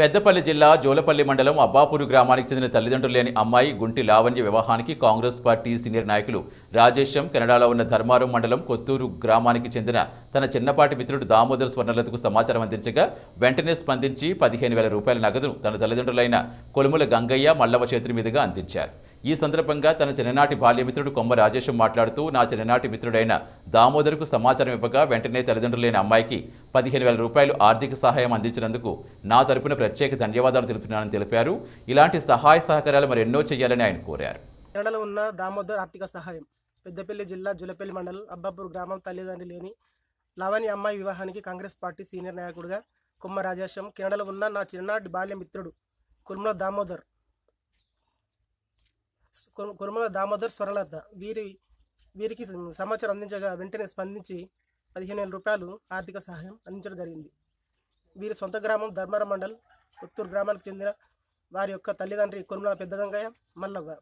పెద్దపల్లి జిల్లా జోలపల్లి మండలం అబ్బాపూరు గ్రామానికి చెందిన తల్లిదండ్రులు లేని అమ్మాయి గుంటి లావణ్య వివాహానికి కాంగ్రెస్ పార్టీ సీనియర్ నాయకులు రాజేశం కెనడాలో ఉన్న ధర్మారం మండలం కొత్తూరు గ్రామానికి చెందిన తన చిన్నపాటి మిత్రుడు దామోదర్ స్వర్ణలతకు సమాచారం అందించగా వెంటనే స్పందించి పదిహేను వేల రూపాయల నగదును తన తల్లిదండ్రులైన కొలుముల గంగయ్య మల్లవ చేతుల మీదుగా అందించారు ఈ సందర్భంగా తన చిన్ననాటి బాల్యమిత్రుడు కొమ్మ రాజేశం మాట్లాడుతూ నా చిన్ననాటి మిత్రుడైన దామోదర్కు సమాచారం ఇవ్వగా వెంటనే తల్లిదండ్రులైన అమ్మాయికి పదిహేను వేల రూపాయలు ఆర్థిక సహాయం అందించినందుకు నా తరపున ప్రత్యేక ధన్యవాదాలు తెలుపుతున్నానని తెలిపారు ఇలాంటి సహాయ సహకారాలు మరి ఎన్నో చేయాలని ఆయన కోరారు ఉన్న దామోదర్ ఆర్థిక సహాయం పెద్దపల్లి జిల్లా జులపల్లి మండలం అబ్బాపూర్ గ్రామం తల్లిదండ్రి లేని లవణి అమ్మాయి వివాహానికి కాంగ్రెస్ పార్టీ సీనియర్ నాయకుడిగా కుమ్మ రాజేశం కెనడలో ఉన్న నా చిన్ననాటి బాల్యమిత్రుడు మిత్రుడు కుర్మల దామోదర్ కురుమల దామోదర్ స్వరలత వీరి వీరికి సమాచారం అందించగా వెంటనే స్పందించి పదిహేను వేల రూపాయలు ఆర్థిక సహాయం అందించడం జరిగింది వీరి సొంత గ్రామం ధర్మర మండల్ పుత్తూరు గ్రామానికి చెందిన వారి యొక్క తల్లిదండ్రి కురుమల పెద్దగంగయ్య మల్లవ్వ